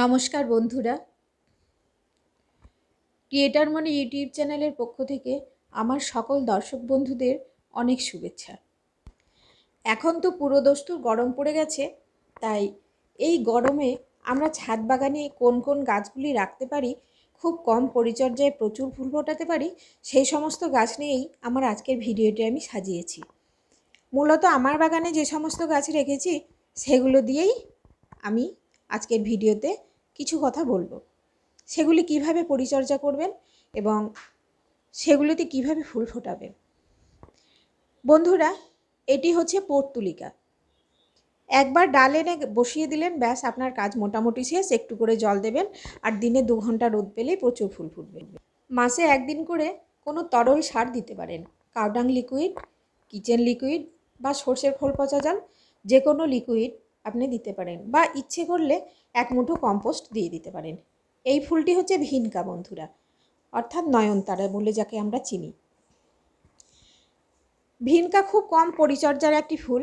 নমস্কার বন্ধুরা ক্রিয়েটার মনে ইউটিউব চ্যানেলের পক্ষ থেকে আমার সকল দর্শক বন্ধুদের অনেক শুভেচ্ছা এখন তো পুরো দস্তুর গরম পড়ে গেছে তাই এই গরমে আমরা ছাদ বাগানে কোন কোন গাছগুলি রাখতে পারি খুব কম পরিচর্যায় প্রচুর ফুল ফোটাতে পারি সেই সমস্ত গাছ নিয়েই আমার আজকের ভিডিওটি আমি সাজিয়েছি মূলত আমার বাগানে যে সমস্ত গাছ রেখেছি সেগুলো দিয়েই আমি আজকের ভিডিওতে কিছু কথা বলবো সেগুলি কিভাবে পরিচর্যা করবেন এবং সেগুলিতে কিভাবে ফুল ফোটাবেন বন্ধুরা এটি হচ্ছে পোর্তুলিকা একবার ডাল এনে বসিয়ে দিলেন ব্যাস আপনার কাজ মোটামুটি শেষ একটু করে জল দেবেন আর দিনে দু ঘন্টা রোদ পেলেই প্রচুর ফুল ফুটবে মাসে একদিন করে কোনো তরল সার দিতে পারেন কাউডাং লিকুইড কিচেন লিকুইড বা সর্ষের খোল পচা জল যে কোনো লিকুইড আপনি দিতে পারেন বা ইচ্ছে করলে এক মুঠো কম্পোস্ট দিয়ে দিতে পারেন এই ফুলটি হচ্ছে ভিনকা বন্ধুরা অর্থাৎ নয়নতারা বলে যাকে আমরা চিনি ভিনকা খুব কম পরিচর্যার একটি ফুল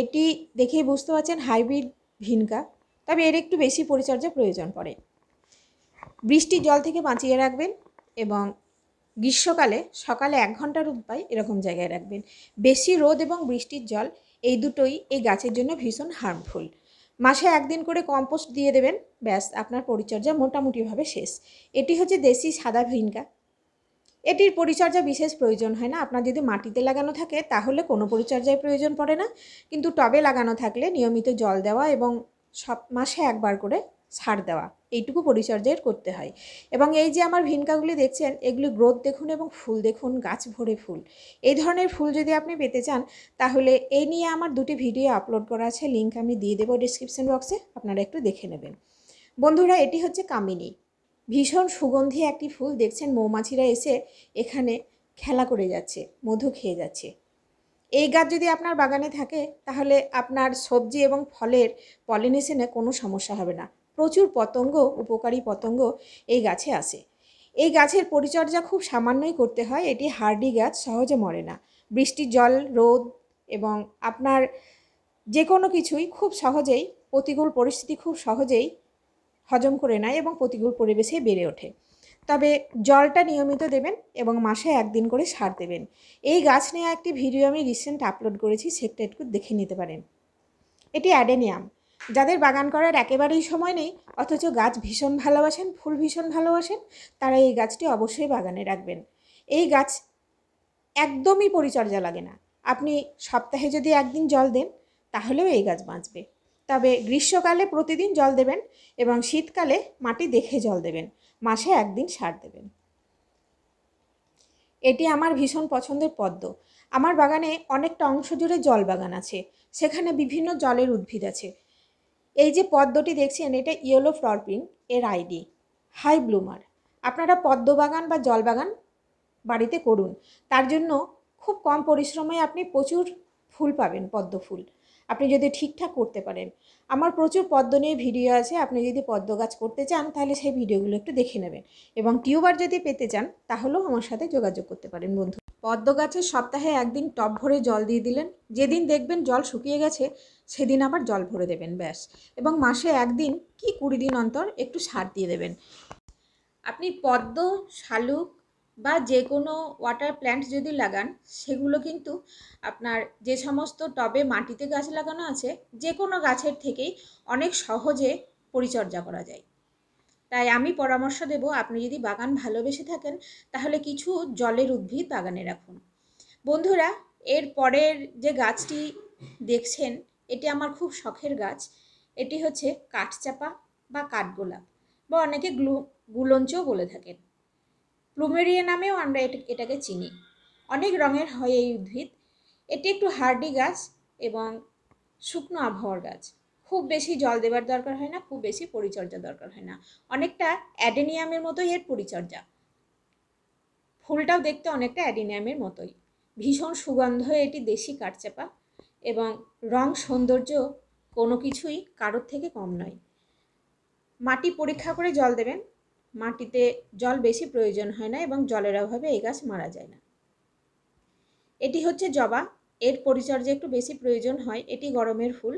এটি দেখেই বুঝতে পারছেন হাইব্রিড ভিনকা তবে এর একটু বেশি পরিচর্যা প্রয়োজন পড়ে বৃষ্টির জল থেকে বাঁচিয়ে রাখবেন এবং গ্রীষ্মকালে সকালে এক ঘন্টার উপায় এরকম জায়গায় রাখবেন বেশি রোদ এবং বৃষ্টির জল এই দুটোই এই গাছের জন্য ভীষণ হার্মফুল মাসে একদিন করে কম্পোস্ট দিয়ে দেবেন ব্যাস আপনার পরিচর্যা মোটামুটিভাবে শেষ এটি হচ্ছে দেশি সাদা ভিনগা এটির পরিচর্যা বিশেষ প্রয়োজন হয় না আপনার যদি মাটিতে লাগানো থাকে তাহলে কোনো পরিচর্যায় প্রয়োজন পড়ে না কিন্তু টবে লাগানো থাকলে নিয়মিত জল দেওয়া এবং সব মাসে একবার করে সার দেওয়া এইটুকু পরিচর্যায় করতে হয় এবং এই যে আমার ভিনকাগুলি দেখছেন এগুলি গ্রোথ দেখুন এবং ফুল দেখুন গাছ ভরে ফুল এই ধরনের ফুল যদি আপনি পেতে চান তাহলে এই নিয়ে আমার দুটি ভিডিও আপলোড করা আছে লিঙ্ক আমি দিয়ে দেবো ডিসক্রিপশন বক্সে আপনারা একটু দেখে নেবেন বন্ধুরা এটি হচ্ছে কামিনী ভীষণ সুগন্ধি একটি ফুল দেখছেন মৌমাছিরা এসে এখানে খেলা করে যাচ্ছে মধু খেয়ে যাচ্ছে এই গাছ যদি আপনার বাগানে থাকে তাহলে আপনার সবজি এবং ফলের পলিনেশনে কোনো সমস্যা হবে না প্রচুর পতঙ্গ উপকারী পতঙ্গ এই গাছে আসে এই গাছের পরিচর্যা খুব সামান্যই করতে হয় এটি হার্ডি গাছ সহজে মরে না বৃষ্টির জল রোদ এবং আপনার যে কোনো কিছুই খুব সহজেই প্রতিকূল পরিস্থিতি খুব সহজেই হজম করে নেয় এবং প্রতিকূল পরিবেশে বেড়ে ওঠে তবে জলটা নিয়মিত দেবেন এবং মাসে একদিন করে সার দেবেন এই গাছ নিয়ে একটি ভিডিও আমি রিসেন্ট আপলোড করেছি সেটা একটু দেখে নিতে পারেন এটি অ্যাডেনিয়াম যাদের বাগান করার একেবারেই সময় নেই অথচ গাছ ভীষণ ভালোবাসেন ফুল ভীষণ ভালোবাসেন তারা এই গাছটি অবশ্যই বাগানে রাখবেন এই গাছ একদমই পরিচর্যা লাগে না আপনি সপ্তাহে যদি একদিন জল দেন তাহলেও এই গাছ বাঁচবে তবে গ্রীষ্মকালে প্রতিদিন জল দেবেন এবং শীতকালে মাটি দেখে জল দেবেন মাসে একদিন সার দেবেন এটি আমার ভীষণ পছন্দের পদ্ম আমার বাগানে অনেকটা অংশ জুড়ে জল বাগান আছে সেখানে বিভিন্ন জলের উদ্ভিদ আছে এই যে পদ্মটি দেখছেন এটা ইয়েলো ফ্লর এর আইডি হাই ব্লুমার আপনারা পদ্ম বাগান বা জল বাগান বাড়িতে করুন তার জন্য খুব কম পরিশ্রমে আপনি প্রচুর ফুল পাবেন পদ্ম ফুল আপনি যদি ঠিকঠাক করতে পারেন আমার প্রচুর পদ্ম নিয়ে ভিডিও আছে আপনি যদি পদ্ম গাছ করতে চান তাহলে সেই ভিডিওগুলো একটু দেখে নেবেন এবং টিউবার যদি পেতে চান তাহলেও আমার সাথে যোগাযোগ করতে পারেন বন্ধু পদ্ম গাছে সপ্তাহে একদিন টপ ভরে জল দিয়ে দিলেন যেদিন দেখবেন জল শুকিয়ে গেছে সেদিন আবার জল ভরে দেবেন ব্যাস এবং মাসে একদিন কি কুড়ি দিন অন্তর একটু সার দিয়ে দেবেন আপনি পদ্ম শালুক বা যে কোনো ওয়াটার প্ল্যান্ট যদি লাগান সেগুলো কিন্তু আপনার যে সমস্ত টবে মাটিতে গাছ লাগানো আছে যে কোনো গাছের থেকেই অনেক সহজে পরিচর্যা করা যায় তাই আমি পরামর্শ দেব আপনি যদি বাগান ভালোবেসে থাকেন তাহলে কিছু জলের উদ্ভিদ বাগানে রাখুন বন্ধুরা এর পরের যে গাছটি দেখছেন এটি আমার খুব শখের গাছ এটি হচ্ছে কাঠচাপা বা কাঠগোলাপ বা অনেকে গ্লু গুলঞ্চও বলে থাকেন প্লুমেরিয়া নামেও আমরা এটাকে চিনি অনেক রঙের হয় এই উদ্ভিদ এটি একটু হার্ডি গাছ এবং শুকনো আবহাওয়ার গাছ খুব বেশি জল দেবার দরকার হয় না খুব বেশি পরিচর্যা দরকার হয় না অনেকটা অ্যাডেনিয়ামের মতোই এর পরিচর্যা ফুলটাও দেখতে অনেকটা অ্যাডেনিয়ামের মতোই ভীষণ সুগন্ধ এটি দেশি কাঠচাপা এবং রং সৌন্দর্য কোনো কিছুই কারোর থেকে কম নয় মাটি পরীক্ষা করে জল দেবেন মাটিতে জল বেশি প্রয়োজন হয় না এবং জলের অভাবে এই গাছ মারা যায় না এটি হচ্ছে জবা এর পরিচর্যা একটু বেশি প্রয়োজন হয় এটি গরমের ফুল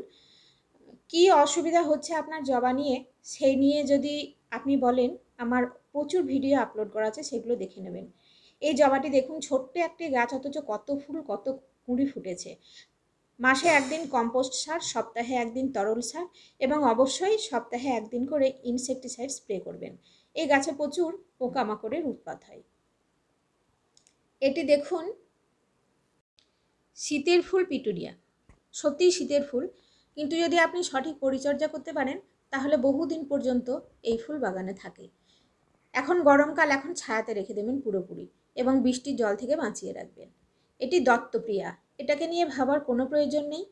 কি অসুবিধা হচ্ছে আপনার জবা নিয়ে সেই নিয়ে যদি আপনি বলেন আমার প্রচুর ভিডিও আপলোড করা আছে সেগুলো দেখে নেবেন এই জবাটি দেখুন ছোট্ট একটি গাছ অথচ কত ফুল কত কুঁড়ি ফুটেছে মাসে একদিন কম্পোস্ট সার সপ্তাহে একদিন তরল সার এবং অবশ্যই সপ্তাহে একদিন করে ইনসেকটিসাইড স্প্রে করবেন এই গাছে প্রচুর পোকামাকড়ের উৎপাত হয় এটি দেখুন শীতের ফুল পিটুরিয়া সত্যিই শীতের ফুল কিন্তু যদি আপনি সঠিক পরিচর্যা করতে পারেন তাহলে বহুদিন পর্যন্ত এই ফুল বাগানে থাকে এখন গরমকাল এখন ছায়াতে রেখে দেবেন পুরোপুরি এবং বৃষ্টির জল থেকে বাঁচিয়ে রাখবেন এটি দত্তপ্রিয়া এটাকে নিয়ে ভাবার কোনো প্রয়োজন নেই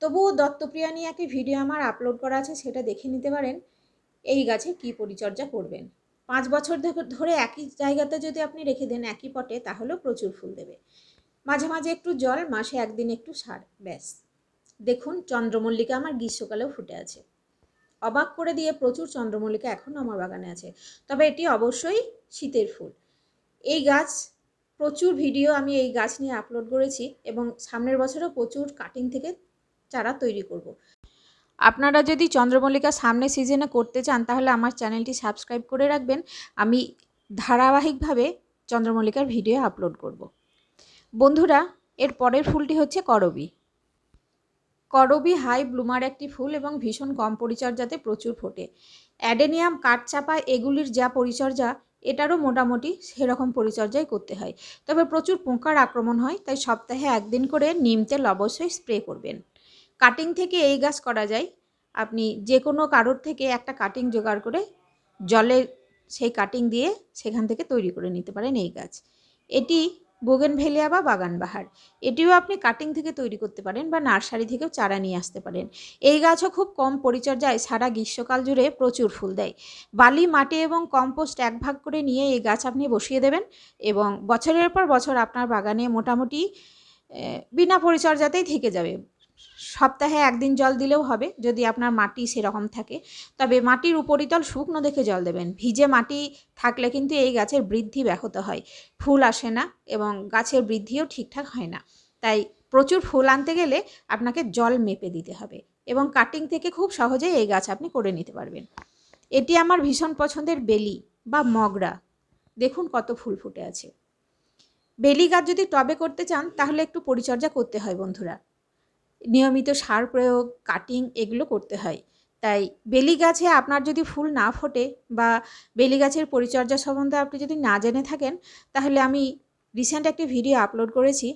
তবুও দত্তপ্রিয়া নিয়ে একটি ভিডিও আমার আপলোড করা আছে সেটা দেখে নিতে পারেন এই গাছে কি পরিচর্যা করবেন পাঁচ বছর ধরে একই জায়গাতে যদি আপনি রেখে দেন একই পটে তাহলেও প্রচুর ফুল দেবে মাঝে মাঝে একটু জল মাসে একদিন একটু সার ব্যাস দেখুন চন্দ্রমল্লিকা আমার গ্রীষ্মকালেও ফুটে আছে অবাক করে দিয়ে প্রচুর চন্দ্রমল্লিকা এখনও আমার বাগানে আছে তবে এটি অবশ্যই শীতের ফুল এই গাছ প্রচুর ভিডিও আমি এই গাছ নিয়ে আপলোড করেছি এবং সামনের বছরও প্রচুর কাটিং থেকে চারা তৈরি করব। আপনারা যদি চন্দ্রমল্লিকা সামনে সিজনে করতে চান তাহলে আমার চ্যানেলটি সাবস্ক্রাইব করে রাখবেন আমি ধারাবাহিকভাবে চন্দ্রমল্লিকার ভিডিও আপলোড করব। বন্ধুরা এর পরের ফুলটি হচ্ছে করবি করবি হাই ব্লুমার একটি ফুল এবং ভীষণ কম পরিচর্যাতে প্রচুর ফোটে অ্যাডেনিয়াম কাঠচাপা এগুলির যা পরিচর্যা এটারও মোটামুটি সেরকম পরিচর্যাই করতে হয় তবে প্রচুর পোকার আক্রমণ হয় তাই সপ্তাহে একদিন করে নিম তেল অবশ্যই স্প্রে করবেন কাটিং থেকে এই গাছ করা যায় আপনি যে কোনো কারোর থেকে একটা কাটিং জোগাড় করে জলে সেই কাটিং দিয়ে সেখান থেকে তৈরি করে নিতে পারেন এই গাছ এটি বোগেন ভেলিয়া বা বাগানবাহার এটিও আপনি কাটিং থেকে তৈরি করতে পারেন বা নার্সারি থেকেও চারা নিয়ে আসতে পারেন এই গাছও খুব কম পরিচর্যায় সারা গ্রীষ্মকাল জুড়ে প্রচুর ফুল দেয় বালি মাটি এবং কম্পোস্ট এক ভাগ করে নিয়ে এই গাছ আপনি বসিয়ে দেবেন এবং বছরের পর বছর আপনার বাগানে মোটামুটি বিনা পরিচর্যাতেই থেকে যাবে সপ্তাহে একদিন জল দিলেও হবে যদি আপনার মাটি সেরকম থাকে তবে মাটির উপরিতল শুকনো দেখে জল দেবেন ভিজে মাটি থাকলে কিন্তু এই গাছের বৃদ্ধি ব্যাহত হয় ফুল আসে না এবং গাছের বৃদ্ধিও ঠিকঠাক হয় না তাই প্রচুর ফুল আনতে গেলে আপনাকে জল মেপে দিতে হবে এবং কাটিং থেকে খুব সহজেই এই গাছ আপনি করে নিতে পারবেন এটি আমার ভীষণ পছন্দের বেলি বা মগরা দেখুন কত ফুল ফুটে আছে বেলি গাছ যদি টবে করতে চান তাহলে একটু পরিচর্যা করতে হয় বন্ধুরা নিয়মিত সার প্রয়োগ কাটিং এগুলো করতে হয় তাই বেলি গাছে আপনার যদি ফুল না ফোটে বা বেলি গাছের পরিচর্যা সম্বন্ধে আপনি যদি না জেনে থাকেন তাহলে আমি রিসেন্ট একটি ভিডিও আপলোড করেছি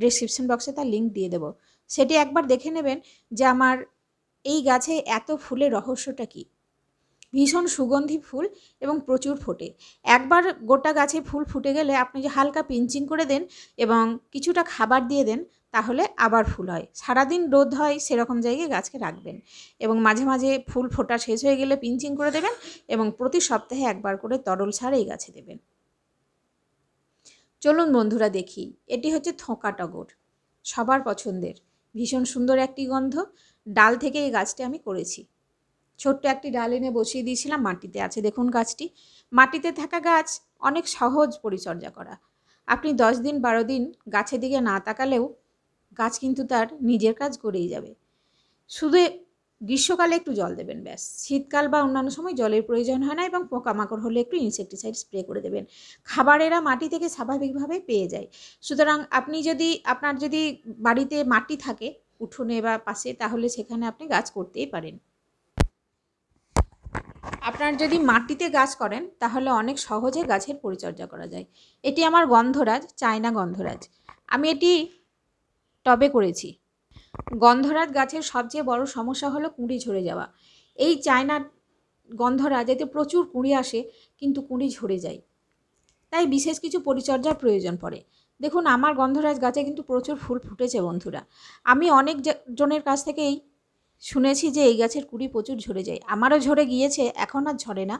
ডিসক্রিপশন বক্সে তার লিঙ্ক দিয়ে দেবো সেটি একবার দেখে নেবেন যে আমার এই গাছে এত ফুলের রহস্যটা কী ভীষণ সুগন্ধি ফুল এবং প্রচুর ফোটে একবার গোটা গাছে ফুল ফুটে গেলে আপনি যে হালকা পিঞ্চিং করে দেন এবং কিছুটা খাবার দিয়ে দেন তাহলে আবার ফুল হয় সারাদিন রোদ হয় সেরকম জায়গায় গাছকে রাখবেন এবং মাঝে মাঝে ফুল ফোটা শেষ হয়ে গেলে পিঞ্চিং করে দেবেন এবং প্রতি সপ্তাহে একবার করে তরল সার এই গাছে দেবেন চলুন বন্ধুরা দেখি এটি হচ্ছে থোঁকা টগর সবার পছন্দের ভীষণ সুন্দর একটি গন্ধ ডাল থেকে এই গাছটি আমি করেছি ছোট্ট একটি ডাল এনে বসিয়ে দিয়েছিলাম মাটিতে আছে দেখুন গাছটি মাটিতে থাকা গাছ অনেক সহজ পরিচর্যা করা আপনি দশ দিন বারো দিন গাছের দিকে না তাকালেও গাছ কিন্তু তার নিজের কাজ করেই যাবে শুধু গ্রীষ্মকালে একটু জল দেবেন ব্যাস শীতকাল বা অন্যান্য সময় জলের প্রয়োজন হয় না এবং পোকামাকড় হলে একটু ইনসেকটিসাইড স্প্রে করে দেবেন খাবারেরা মাটি থেকে স্বাভাবিকভাবে পেয়ে যায় সুতরাং আপনি যদি আপনার যদি বাড়িতে মাটি থাকে উঠোনে বা পাশে তাহলে সেখানে আপনি গাছ করতেই পারেন আপনার যদি মাটিতে গাছ করেন তাহলে অনেক সহজে গাছের পরিচর্যা করা যায় এটি আমার গন্ধরাজ চায়না গন্ধরাজ আমি এটি টবে করেছি গন্ধরাজ গাছের সবচেয়ে বড় সমস্যা হলো কুঁড়ি ঝরে যাওয়া এই চায়না গন্ধরাজ এতে প্রচুর কুঁড়ি আসে কিন্তু কুঁড়ি ঝরে যায় তাই বিশেষ কিছু পরিচর্যার প্রয়োজন পড়ে দেখুন আমার গন্ধরাজ গাছে কিন্তু প্রচুর ফুল ফুটেছে বন্ধুরা আমি অনেক জনের কাছ থেকেই শুনেছি যে এই গাছের কুড়ি প্রচুর ঝরে যায় আমারও ঝরে গিয়েছে এখন আর ঝরে না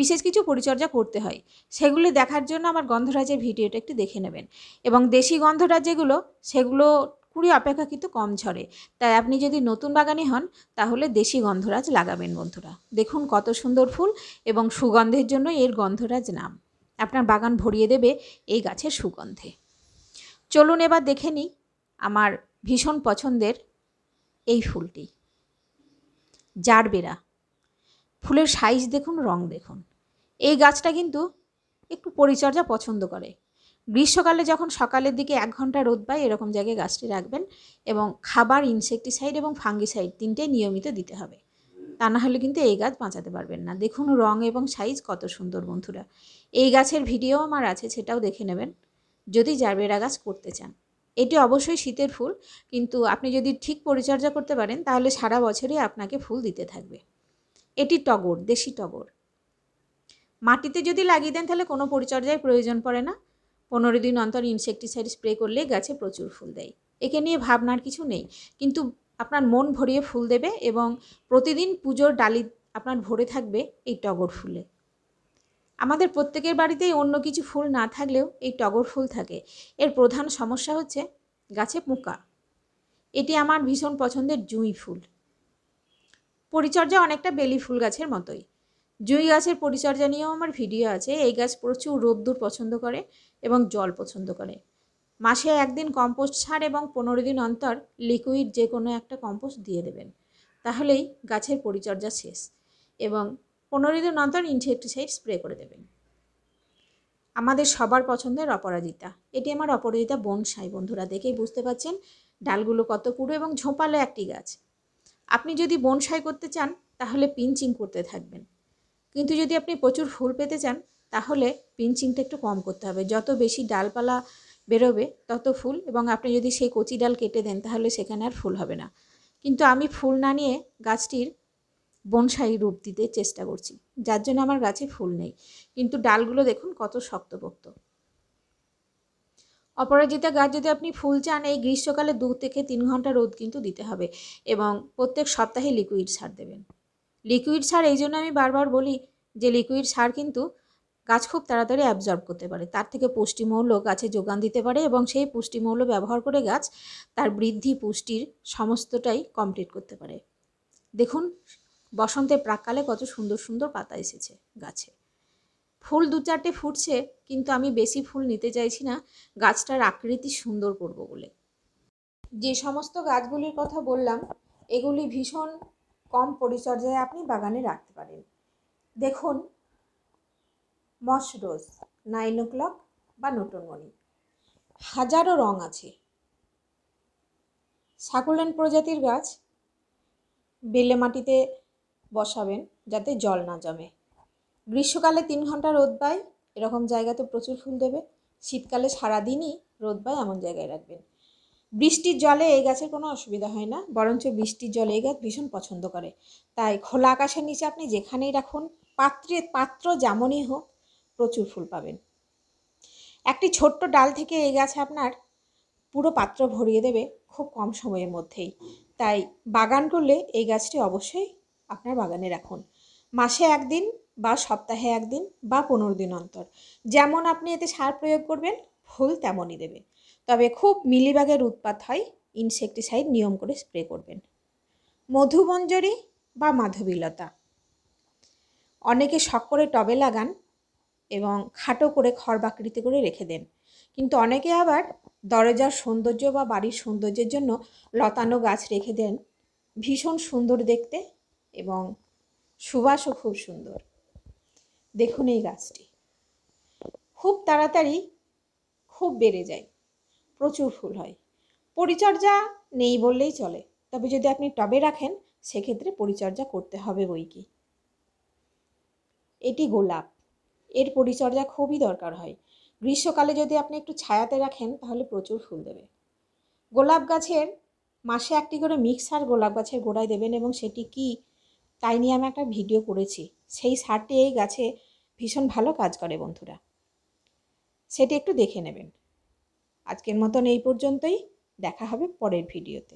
বিশেষ কিছু পরিচর্যা করতে হয় সেগুলি দেখার জন্য আমার গন্ধরাজের ভিডিওটা একটু দেখে নেবেন এবং দেশি গন্ধরাজ যেগুলো সেগুলো কুড়ি অপেক্ষাকৃত কম ঝরে তাই আপনি যদি নতুন বাগানে হন তাহলে দেশি গন্ধরাজ লাগাবেন বন্ধুরা দেখুন কত সুন্দর ফুল এবং সুগন্ধের জন্য এর গন্ধরাজ নাম আপনার বাগান ভরিয়ে দেবে এই গাছের সুগন্ধে চলুন এবার দেখে নিই আমার ভীষণ পছন্দের এই ফুলটি জারবেরা ফুলের সাইজ দেখুন রং দেখুন এই গাছটা কিন্তু একটু পরিচর্যা পছন্দ করে গ্রীষ্মকালে যখন সকালের দিকে এক ঘন্টা রোদ পায় এরকম জায়গায় গাছটি রাখবেন এবং খাবার ইনসেকটিসাইড এবং ফাঙ্গিসাইড তিনটে নিয়মিত দিতে হবে তা না হলে কিন্তু এই গাছ বাঁচাতে পারবেন না দেখুন রং এবং সাইজ কত সুন্দর বন্ধুরা এই গাছের ভিডিও আমার আছে সেটাও দেখে নেবেন যদি জারবেরা গাছ করতে চান এটি অবশ্যই শীতের ফুল কিন্তু আপনি যদি ঠিক পরিচর্যা করতে পারেন তাহলে সারা বছরই আপনাকে ফুল দিতে থাকবে এটি টগর দেশি টগর মাটিতে যদি লাগিয়ে দেন তাহলে কোনো পরিচর্যায় প্রয়োজন পড়ে না পনেরো দিন অন্তর ইনসেকটিসাইড স্প্রে করলে গাছে প্রচুর ফুল দেয় একে নিয়ে ভাবনার কিছু নেই কিন্তু আপনার মন ভরিয়ে ফুল দেবে এবং প্রতিদিন পুজোর ডালি আপনার ভরে থাকবে এই টগর ফুলে আমাদের প্রত্যেকের বাড়িতেই অন্য কিছু ফুল না থাকলেও এই টগর ফুল থাকে এর প্রধান সমস্যা হচ্ছে গাছে পোকা এটি আমার ভীষণ পছন্দের জুঁই ফুল পরিচর্যা অনেকটা বেলি ফুল গাছের মতোই জুঁই গাছের পরিচর্যা নিয়েও আমার ভিডিও আছে এই গাছ প্রচুর রোদ্দুর পছন্দ করে এবং জল পছন্দ করে মাসে একদিন কম্পোস্ট সার এবং পনেরো দিন অন্তর লিকুইড যে কোনো একটা কম্পোস্ট দিয়ে দেবেন তাহলেই গাছের পরিচর্যা শেষ এবং পনেরো দিন অন্তর ইনসেকটিসাইড স্প্রে করে দেবেন আমাদের সবার পছন্দের অপরাজিতা এটি আমার অপরাজিতা বনসাই বন্ধুরা দেখেই বুঝতে পাচ্ছেন ডালগুলো কত কুড়ো এবং ঝোঁপালো একটি গাছ আপনি যদি বনসাই করতে চান তাহলে পিঞ্চিং করতে থাকবেন কিন্তু যদি আপনি প্রচুর ফুল পেতে চান তাহলে পিঞ্চিংটা একটু কম করতে হবে যত বেশি ডালপালা বেরোবে তত ফুল এবং আপনি যদি সেই কচি ডাল কেটে দেন তাহলে সেখানে আর ফুল হবে না কিন্তু আমি ফুল না নিয়ে গাছটির বনসাই রূপ দিতে চেষ্টা করছি যার জন্য আমার গাছে ফুল নেই কিন্তু ডালগুলো দেখুন কত শক্তপোক্ত অপরাজিতা গাছ যদি আপনি ফুল চান এই গ্রীষ্মকালে দু থেকে তিন ঘন্টা রোদ কিন্তু দিতে হবে এবং প্রত্যেক সপ্তাহে লিকুইড সার দেবেন লিকুইড সার এই জন্য আমি বারবার বলি যে লিকুইড সার কিন্তু গাছ খুব তাড়াতাড়ি অ্যাবজর্ব করতে পারে তার থেকে পুষ্টিমৌল গাছে যোগান দিতে পারে এবং সেই পুষ্টিমৌল ব্যবহার করে গাছ তার বৃদ্ধি পুষ্টির সমস্তটাই কমপ্লিট করতে পারে দেখুন বসন্তের প্রাককালে কত সুন্দর সুন্দর পাতা এসেছে গাছে ফুল দু চারটে ফুটছে কিন্তু আমি বেশি ফুল নিতে চাইছি না গাছটার আকৃতি সুন্দর করব বলে যে সমস্ত গাছগুলির কথা বললাম এগুলি ভীষণ কম পরিচর্যায় আপনি বাগানে রাখতে পারেন দেখুন মশরোজ নাইন ও ক্লক বা নটনমণি হাজারো রং আছে সাকুলেন প্রজাতির গাছ বেলে মাটিতে বসাবেন যাতে জল না জমে গ্রীষ্মকালে তিন ঘন্টা রোদ পায় এরকম জায়গাতে প্রচুর ফুল দেবে শীতকালে সারাদিনই রোদ পায় এমন জায়গায় রাখবেন বৃষ্টির জলে এই গাছের কোনো অসুবিধা হয় না বরঞ্চ বৃষ্টির জলে এই গাছ ভীষণ পছন্দ করে তাই খোলা আকাশের নিচে আপনি যেখানেই রাখুন পাত্রে পাত্র যেমনই হোক প্রচুর ফুল পাবেন একটি ছোট্ট ডাল থেকে এই গাছ আপনার পুরো পাত্র ভরিয়ে দেবে খুব কম সময়ের মধ্যেই তাই বাগান করলে এই গাছটি অবশ্যই আপনার বাগানে রাখুন মাসে একদিন বা সপ্তাহে একদিন বা পনেরো দিন অন্তর যেমন আপনি এতে সার প্রয়োগ করবেন ফুল তেমনই দেবে তবে খুব মিলিবাগের উৎপাত হয় ইনসেকটিসাইড নিয়ম করে স্প্রে করবেন মধুমঞ্জরি বা মাধবীলতা অনেকে শখ করে টবে লাগান এবং খাটো করে খড়বাকৃতি বাকৃতি করে রেখে দেন কিন্তু অনেকে আবার দরজার সৌন্দর্য বা বাড়ির সৌন্দর্যের জন্য লতানো গাছ রেখে দেন ভীষণ সুন্দর দেখতে এবং সুবাসও খুব সুন্দর দেখুন এই গাছটি খুব তাড়াতাড়ি খুব বেড়ে যায় প্রচুর ফুল হয় পরিচর্যা নেই বললেই চলে তবে যদি আপনি টবে রাখেন সেক্ষেত্রে পরিচর্যা করতে হবে বই কি এটি গোলাপ এর পরিচর্যা খুবই দরকার হয় গ্রীষ্মকালে যদি আপনি একটু ছায়াতে রাখেন তাহলে প্রচুর ফুল দেবে গোলাপ গাছের মাসে একটি করে মিক্সার গোলাপ গাছের গোড়ায় দেবেন এবং সেটি কি তাই নিয়ে আমি একটা ভিডিও করেছি সেই সারটি এই গাছে ভীষণ ভালো কাজ করে বন্ধুরা সেটি একটু দেখে নেবেন আজকের মতন এই পর্যন্তই দেখা হবে পরের ভিডিওতে